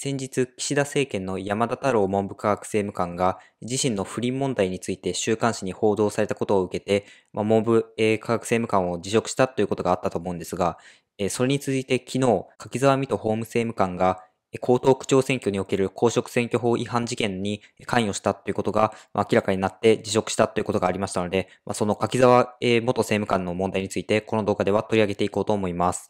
先日、岸田政権の山田太郎文部科学政務官が自身の不倫問題について週刊誌に報道されたことを受けて、まあ、文部、科学政務官を辞職したということがあったと思うんですが、それに続いて昨日、柿沢美と法務政務官が江東区長選挙における公職選挙法違反事件に関与したということが明らかになって辞職したということがありましたので、その柿沢元政務官の問題についてこの動画では取り上げていこうと思います。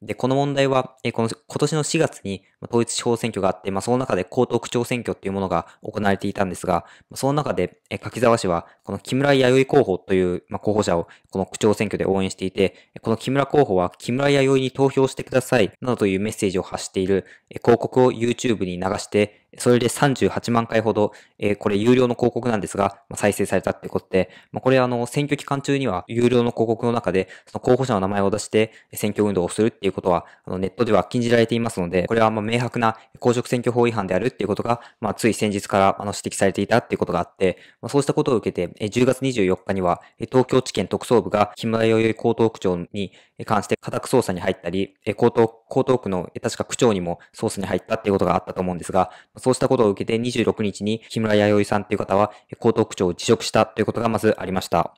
で、この問題は、えこの今年の4月に統一地方選挙があって、まあ、その中で江東区長選挙っていうものが行われていたんですが、その中で、え柿沢氏は、この木村弥生候補という、まあ、候補者をこの区長選挙で応援していて、この木村候補は木村弥生に投票してください、などというメッセージを発している、え広告を YouTube に流して、それで38万回ほど、えー、これ有料の広告なんですが、まあ、再生されたってことで、まあ、これあの、選挙期間中には有料の広告の中で、その候補者の名前を出して選挙運動をするっていうことは、あのネットでは禁じられていますので、これはまあ明白な公職選挙法違反であるっていうことが、まあ、つい先日からあの指摘されていたっていうことがあって、まあ、そうしたことを受けて、えー、10月24日には、東京地検特捜部が木村弥生江東区長に関して家宅捜査に入ったり、江東江東区の、確か区長にもソースに入ったっていうことがあったと思うんですが、そうしたことを受けて26日に木村弥生さんという方は、江東区長を辞職したということがまずありました。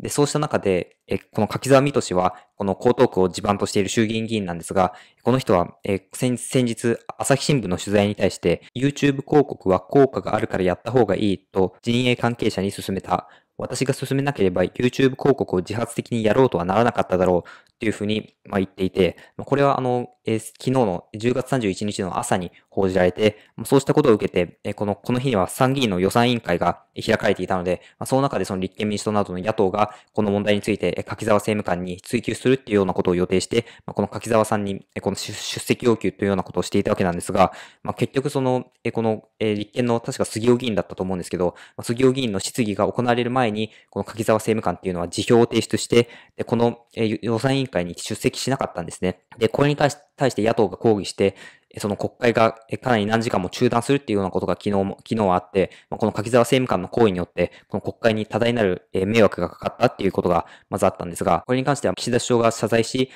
で、そうした中で、えこの柿沢美都氏は、この江東区を地盤としている衆議院議員なんですが、この人は、え先日、朝日新聞の取材に対して、YouTube 広告は効果があるからやった方がいいと陣営関係者に勧めた。私が進めなければ YouTube 広告を自発的にやろうとはならなかっただろうっていうふうに、ま言っていて、これはあの、え昨日の10月31日の朝に報じられて、そうしたことを受けて、この、この日には参議院の予算委員会が開かれていたので、まあ、その中でその立憲民主党などの野党がこの問題について柿沢政務官に追及するっていうようなことを予定して、まあ、この柿沢さんにこの出席要求というようなことをしていたわけなんですが、まあ、結局その、この立憲の確か杉尾議員だったと思うんですけど、まあ、杉尾議員の質疑が行われる前に、この柿沢政務官っていうのは辞表を提出して、でこの予算委員会に出席しなかったんですね。で、これに対して野党が抗議して、その国会がかなり何時間も中断するっていうようなことが昨日も、昨日はあって、まあ、この柿沢政務官の行為によって、この国会に多大なる迷惑がかかったっていうことがまずあったんですが、これに関しては岸田首相が謝罪し、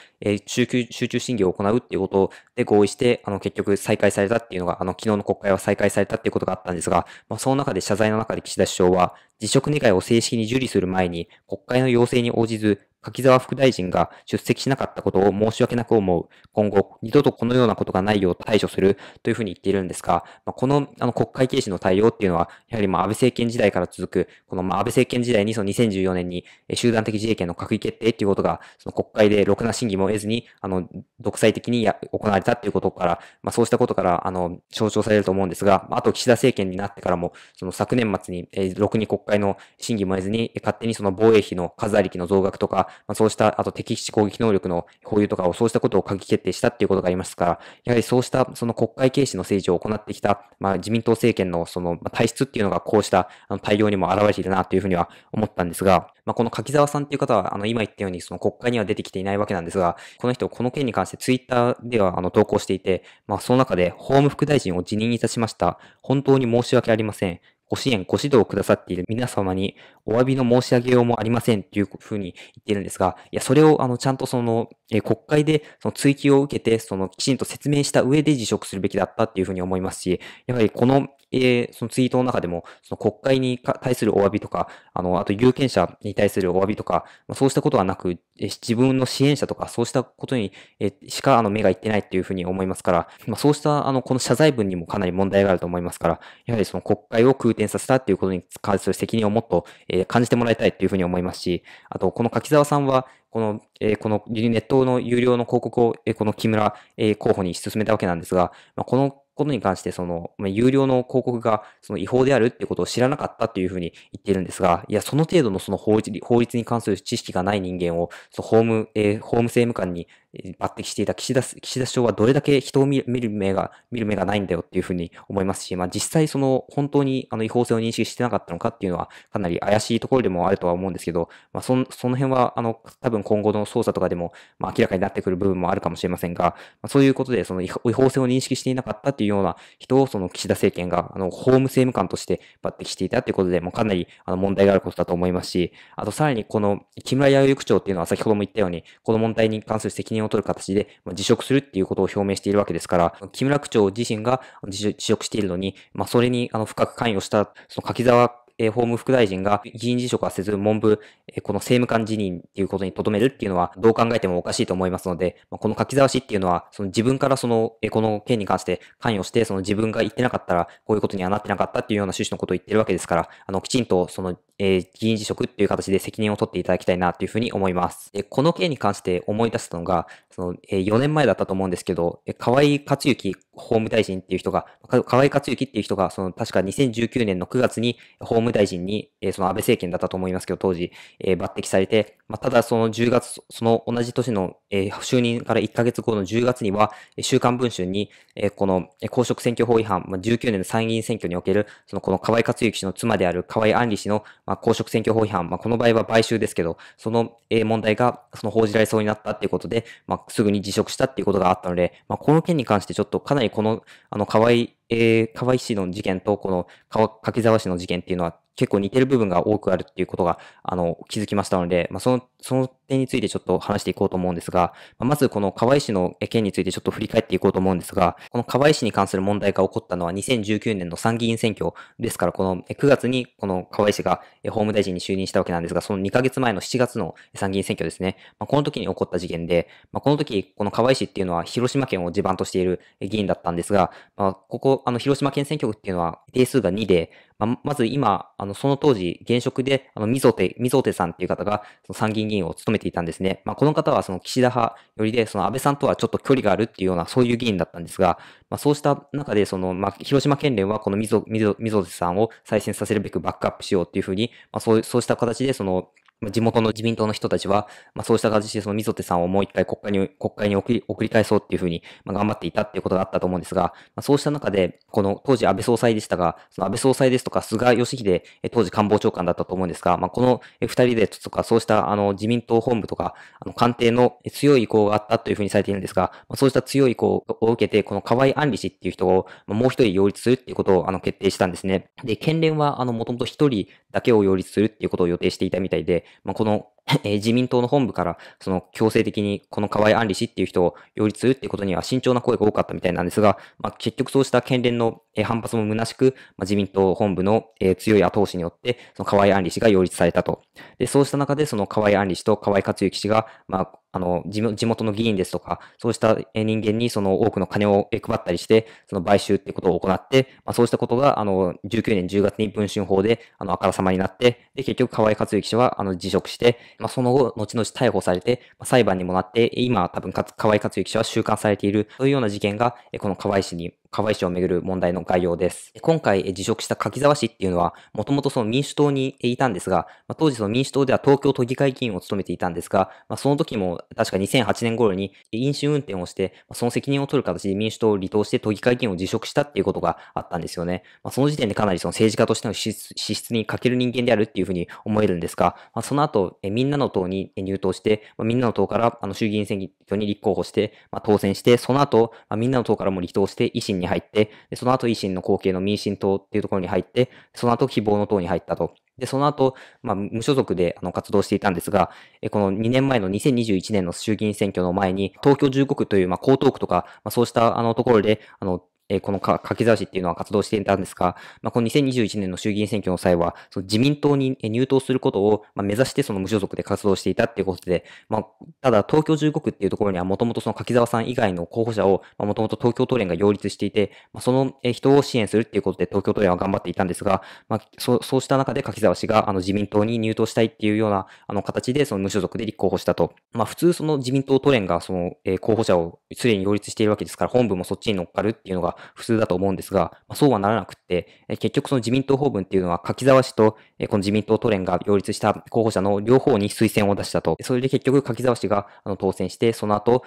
集中集中審議を行うっていうことで合意して、あの結局再開されたっていうのが、あの昨日の国会は再開されたっていうことがあったんですが、まあ、その中で謝罪の中で岸田首相は、辞職願を正式に受理する前に、国会の要請に応じず、柿沢副大臣が出席しなかったことを申し訳なく思う。今後、二度とこのようなことがないよう対処するというふうに言っているんですが、まあ、このあの国会軽視の対応っていうのは、やはりまあ安倍政権時代から続く、このまあ安倍政権時代にその2014年に集団的自衛権の閣議決定っていうことが、その国会でろくな審議も得ずに、あの、独裁的にや行われたっていうことから、まあ、そうしたことから、あの、象徴されると思うんですが、あと岸田政権になってからも、その昨年末に、えろくに国会の審議も得ずに、勝手にその防衛費の数ありきの増額とか、まそうした、あと敵基地攻撃能力の保有とかをそうしたことを閣議決定したっていうことがありますから、やはりそうしたその国会軽視の政治を行ってきた、まあ、自民党政権のその体質っていうのがこうしたあの対応にも表れているなというふうには思ったんですが、まあ、この柿沢さんっていう方は、あの、今言ったようにその国会には出てきていないわけなんですが、この人、この件に関してツイッターではあの投稿していて、まあ、その中で法務副大臣を辞任いたしました。本当に申し訳ありません。ご支援、ご指導をくださっている皆様にお詫びの申し上げようもありませんっていうふうに言ってるんですが、いや、それをあの、ちゃんとその、え国会でその追及を受けて、その、きちんと説明した上で辞職するべきだったっていうふうに思いますし、やはりこの、えー、そのツイートの中でも、その国会に対するお詫びとか、あの、あと有権者に対するお詫びとか、まあ、そうしたことはなく、えー、自分の支援者とか、そうしたことに、えー、しか、あの、目がいってないっていうふうに思いますから、まあ、そうした、あの、この謝罪文にもかなり問題があると思いますから、やはりその国会を空転させたっていうことに関する責任をもっと、えー、感じてもらいたいっていうふうに思いますし、あと、この柿沢さんは、この、えー、このネットの有料の広告を、えー、この木村、えー、候補に進めたわけなんですが、まあ、このことに関して、その、ま有料の広告がその違法であるってことを知らなかったっていうふうに言っているんですが、いや、その程度のその法律に関する知識がない人間を、その法務、えー、法務政務官に抜擢していた岸田、岸田首相はどれだけ人を見る目が、見る目がないんだよっていうふうに思いますし、まあ実際その本当にあの違法性を認識してなかったのかっていうのはかなり怪しいところでもあるとは思うんですけど、まあその、その辺はあの多分今後の捜査とかでも、まあ、明らかになってくる部分もあるかもしれませんが、まあ、そういうことでその違法性を認識していなかったっていうような人をその岸田政権があの法務政務官として抜擢していたっていうことでもかなりあの問題があることだと思いますし、あとさらにこの木村弥生局長っていうのは先ほども言ったように、この問題に関する責任をを取る形で、ま辞職するっていうことを表明しているわけですから、木村区長自身が辞職しているのに、まあ、それにあの深く関与した、その柿沢え法務副大臣が議員辞職はせず、文部、えこの政務官辞任っていうことに留めるっていうのは、どう考えてもおかしいと思いますので、まこの書きざわしっていうのは、その自分からその、えこの件に関して関与して、その自分が言ってなかったら、こういうことにはなってなかったっていうような趣旨のことを言ってるわけですから、あの、きちんとその、えー、議員辞職っていう形で責任を取っていただきたいなというふうに思います。で、この件に関して思い出したのが、その、えー、4年前だったと思うんですけど、えー、河合克行法務大臣っていう人が、河合克行っていう人が、その、確か2019年の9月に法務務大臣に、えー、その安倍政権だったと思いますけど、当時、えー、抜擢されて、まあ、ただその10月、その同じ年の、えー、就任から1ヶ月後の10月には、週刊文春に、えー、この公職選挙法違反、まあ、19年の参議院選挙における、そのこの河合克行氏の妻である河合安里氏の、まあ、公職選挙法違反、まあ、この場合は買収ですけど、その、え問題がその報じられそうになったっていうことで、まあ、すぐに辞職したっていうことがあったので、まあ、この件に関してちょっとかなりこの、あの河合えー、河合市の事件とこの川柿沢市の事件っていうのは結構似てる部分が多くあるっていうことが、あの、気づきましたので、まあ、そのその点についてちょっと話していこうと思うんですが、まずこの河合氏の件についてちょっと振り返っていこうと思うんですが、この河合氏に関する問題が起こったのは2019年の参議院選挙ですから、この9月にこの河合氏が法務大臣に就任したわけなんですが、その2ヶ月前の7月の参議院選挙ですね、まあ、この時に起こった事件で、まあ、この時この河合氏っていうのは広島県を地盤としている議員だったんですが、まあ、ここあの広島県選挙区っていうのは定数が2で、まあ、まず今、あのその当時現職であの溝手、溝手さんっていう方が参議院議員議員を務めていたんですね。まあ、この方はその岸田派よりで、その安倍さんとはちょっと距離があるっていうような、そういう議員だったんですが、まあ、そうした中で、その、まあ、広島県連はこの溝、溝、溝さんを再選させるべくバックアップしようっていうふうに、まあ、そう、そうした形で、その、地元の自民党の人たちは、まあ、そうした形でその溝手さんをもう一回国会に、国会に送り、送り返そうっていうふうに、まあ、頑張っていたっていうことがあったと思うんですが、まあ、そうした中で、この当時安倍総裁でしたが、その安倍総裁ですとか菅義偉、当時官房長官だったと思うんですが、まあ、この二人でとか、そうしたあの自民党本部とか、あの官邸の強い意向があったというふうにされているんですが、まあ、そうした強い意向を受けて、この河合安里氏っていう人を、もう一人擁立するっていうことをあの決定したんですね。で、県連は、あの、もともと一人だけを擁立するっていうことを予定していたみたいで、まあ、この えー、自民党の本部から、その強制的にこの河合安里氏っていう人を擁立するっていうことには慎重な声が多かったみたいなんですが、まあ、結局そうした県連の反発も虚しく、まあ、自民党本部の、強い後押しによって、その河合安里氏が擁立されたと。で、そうした中で、その河合安里氏と河合克行氏が、まあ、あの、地元の議員ですとか、そうした人間にその多くの金を配ったりして、その買収ってことを行って、まあ、そうしたことが、あの、19年10月に文春法で、あの、あからさまになって、で、結局河合克行氏は、あの、辞職して、まあ、その後、後々逮捕されて、まあ、裁判にもなって、今は多分か、河合克行氏は収監されているというような事件が、この河合氏に河合氏をめぐる問題の概要です。今回辞職した柿沢氏っていうのは、もともとその民主党にいたんですが、まあ、当時その民主党では東京都議会議員を務めていたんですが、まあ、その時も確か2008年頃に飲酒運転をして、その責任を取る形で民主党を離党して都議会議員を辞職したっていうことがあったんですよね。まあ、その時点でかなりその政治家としての資質に欠ける人間であるっていうふうに思えるんですが、まあ、その後、みんなの党に入党して、まあ、みんなの党からあの衆議院選挙に立候補して、まあ、当選して、その後、まあ、みんなの党からも離党して維新にに入って、でその後維新の後継の民進党っていうところに入って、その後希望の党に入ったと。で、その後、まあ、無所属であの活動していたんですが、えこの2年前の2021年の衆議院選挙の前に、東京15区という、まあ、江東区とか、まあ、そうしたあのところで、あの、えー、この柿沢氏っていうのは活動していたんですが、まあ、この2021年の衆議院選挙の際は、その自民党に入党することを、まあ、目指してその無所属で活動していたっていうことで、まあ、ただ東京中国区っていうところにはもともとその柿沢さん以外の候補者を、もともと東京都連が擁立していて、まあ、その人を支援するっていうことで東京都連は頑張っていたんですが、まあ、そそうした中で柿沢氏があの自民党に入党したいっていうようなあの形でその無所属で立候補したと。まあ、普通その自民党都連がその、えー、候補者をすでに擁立しているわけですから、本部もそっちに乗っかるっていうのが、普通だと思うんですが、まそうはならなくって、え結局その自民党法文っていうのは柿沢氏と、えこの自民党都連が擁立した候補者の両方に推薦を出したと。それで結局柿沢氏があの当選して、その後、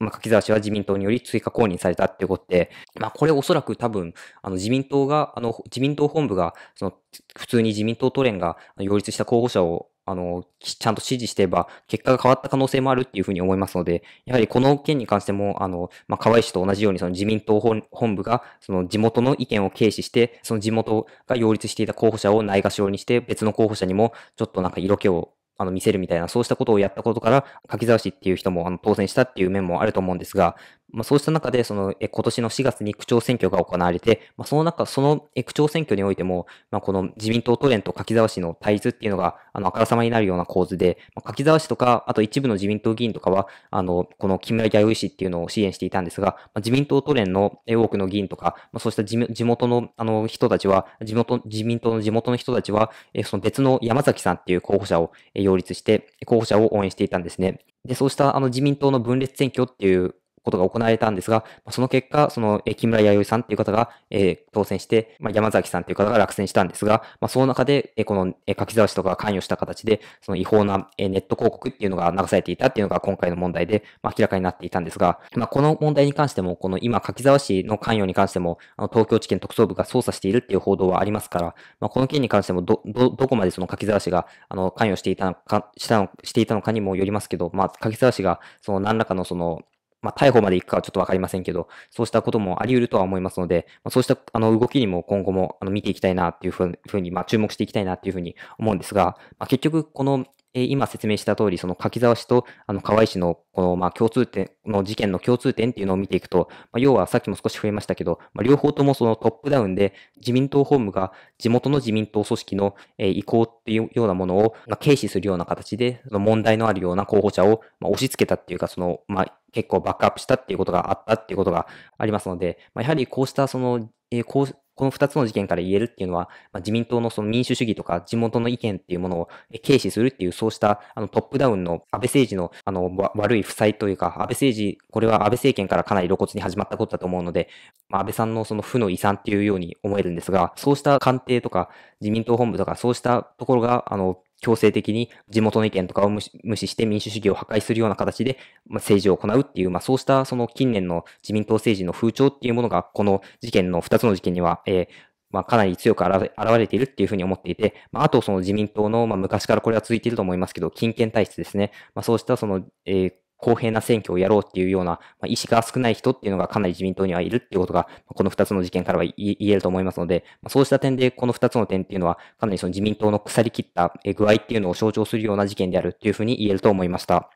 まあ、柿沢氏は自民党により追加公認されたっていうことで、まあ、これおそらく多分、あの、自民党が、あの、自民党本部が、その、普通に自民党都連が擁立した候補者をあの、ちゃんと指示していれば、結果が変わった可能性もあるっていうふうに思いますので、やはりこの件に関しても、あの、まあ、河合氏と同じように、その自民党本部が、その地元の意見を軽視して、その地元が擁立していた候補者をないがしろにして、別の候補者にも、ちょっとなんか色気をあの、見せるみたいな、そうしたことをやったことから、柿沢氏っていう人も、あの、当選したっていう面もあると思うんですが、まあ、そうした中で、その、え、今年の4月に区長選挙が行われて、まあ、その中、その、え、区長選挙においても、まあ、この自民党都連と柿沢氏の対立っていうのが、あの、あからさまになるような構図で、まあ、柿沢氏とか、あと一部の自民党議員とかは、あの、この木村弥生氏っていうのを支援していたんですが、まあ、自民党都連の多くの議員とか、まあ、そうした地元の、あの、人たちは、地元、自民党の地元の人たちは、え、その別の山崎さんっていう候補者を擁立して、候補者を応援していたんですね。で、そうしたあの自民党の分裂選挙っていうことが行われたんですが、その結果、その、木村弥生さんっていう方が、え当選して、ま山崎さんっていう方が落選したんですが、まその中で、えこの、え柿沢氏とかが関与した形で、その違法な、えネット広告っていうのが流されていたっていうのが今回の問題で、ま明らかになっていたんですが、まこの問題に関しても、この今、柿沢氏の関与に関しても、あの東京地検特捜部が捜査しているっていう報道はありますから、まこの件に関してもど、ど、どこまでその柿沢氏が、あの、関与していたのか、したの、していたのかにもよりますけど、まあ、柿沢氏が、その何らかのその、まあ、逮捕まで行くかはちょっとわかりませんけど、そうしたこともあり得るとは思いますので、まあ、そうしたあの動きにも今後もあの見ていきたいなっていうふうに、まあ、注目していきたいなっていうふうに思うんですが、まあ、結局、このえ今説明した通り、その柿沢氏とあの河合氏のこのまあ共通点の事件の共通点っていうのを見ていくと、まあ、要はさっきも少し増えましたけど、まあ、両方ともそのトップダウンで自民党本部が地元の自民党組織の、え意向っていうようなものを、ま軽視するような形で、その問題のあるような候補者を、ま押し付けたっていうか、その、まあ、結構バックアップしたっていうことがあったっていうことがありますので、まあ、やはりこうしたその、えー、こうこの2つの事件から言えるっていうのは、まあ、自民党のその民主主義とか地元の意見っていうものを軽視するっていう、そうしたあのトップダウンの安倍政治のあの悪い負債というか、安倍政治、これは安倍政権からかなり露骨に始まったことだと思うので、まあ、安倍さんのその負の遺産っていうように思えるんですが、そうした官邸とか自民党本部とか、そうしたところが、あの、強制的に地元の意見とかを無視して民主主義を破壊するような形で、政治を行うっていう、まあ、そうしたその近年の自民党政治の風潮っていうものが、この事件の二つの事件には、えー、まあ、かなり強く現れているっていうふうに思っていて、まあ、あとその自民党の、まあ、昔からこれは続いていると思いますけど、金権体質ですね。まあ、そうしたその、えー公平な選挙をやろうっていうような、まあ、意思が少ない人っていうのがかなり自民党にはいるっていうことが、この二つの事件からは言えると思いますので、まあ、そうした点で、この二つの点っていうのは、かなりその自民党の腐り切った具合っていうのを象徴するような事件であるっていうふうに言えると思いました。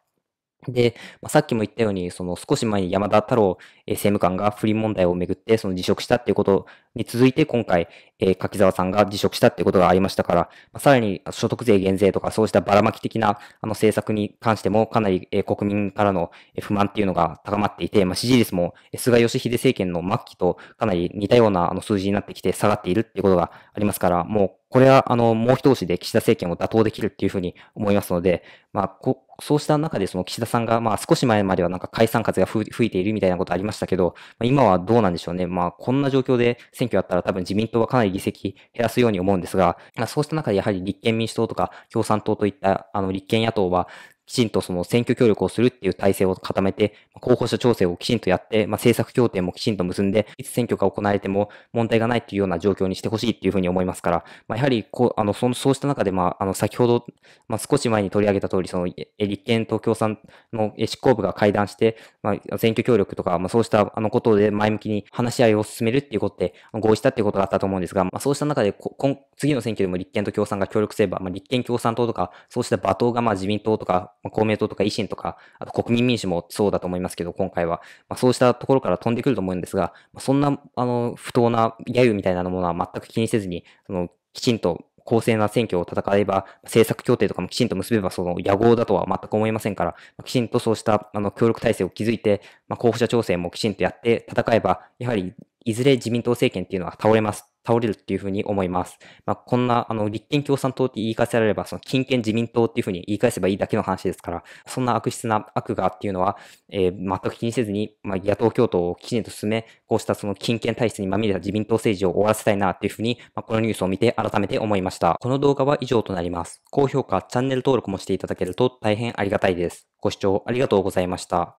で、まあ、さっきも言ったように、その少し前に山田太郎、えー、政務官が不倫問題をめぐってその辞職したっていうことに続いて今回、えー、柿沢さんが辞職したっていうことがありましたから、まあ、さらに所得税減税とかそうしたばらまき的なあの政策に関してもかなり、えー、国民からの不満っていうのが高まっていて、まあ、支持率も菅義偉政権の末期とかなり似たようなあの数字になってきて下がっているっていうことがありますから、もうこれは、あの、もう一押しで岸田政権を打倒できるっていうふうに思いますので、まあ、こそうした中で、その岸田さんが、まあ、少し前まではなんか解散風が吹いているみたいなことありましたけど、まあ、今はどうなんでしょうね。まあ、こんな状況で選挙やったら多分自民党はかなり議席減らすように思うんですが、まあ、そうした中でやはり立憲民主党とか共産党といった、あの、立憲野党は、きちんとその選挙協力をするっていう体制を固めて、候補者調整をきちんとやって、まあ、政策協定もきちんと結んで、いつ選挙が行われても問題がないっていうような状況にしてほしいっていうふうに思いますから、まあ、やはりこう、あの、その、そうした中で、まあ、あの、先ほど、まあ、少し前に取り上げた通り、その、立憲と共産の執行部が会談して、まあ、選挙協力とか、まあ、そうしたあのことで前向きに話し合いを進めるっていうことで合意したっていうことがあったと思うんですが、まあ、そうした中でこ、今、次の選挙でも立憲と共産が協力すれば、まあ、立憲共産党とか、そうした罵倒がまあ自民党とか、まあ、公明党とか維新とか、あと国民民主もそうだと思いますけど、今回は、まあ、そうしたところから飛んでくると思うんですが、まそんな、あの、不当な揶揄みたいなものは全く気にせずに、その、きちんと公正な選挙を戦えば、政策協定とかもきちんと結べば、その野望だとは全く思いませんから、きちんとそうしたあの協力体制を築いて、まあ、候補者調整もきちんとやって戦えば、やはりいずれ自民党政権っていうのは倒れます。倒れるっていうふうに思います。まあ、こんな、あの、立憲共産党って言い返せられれば、その、金権自民党っていうふうに言い返せばいいだけの話ですから、そんな悪質な悪がっていうのは、えー、全く気にせずに、まあ、野党共闘をきちんと進め、こうしたその、金権体質にまみれた自民党政治を終わらせたいなっていうふうに、まあ、このニュースを見て改めて思いました。この動画は以上となります。高評価、チャンネル登録もしていただけると大変ありがたいです。ご視聴ありがとうございました。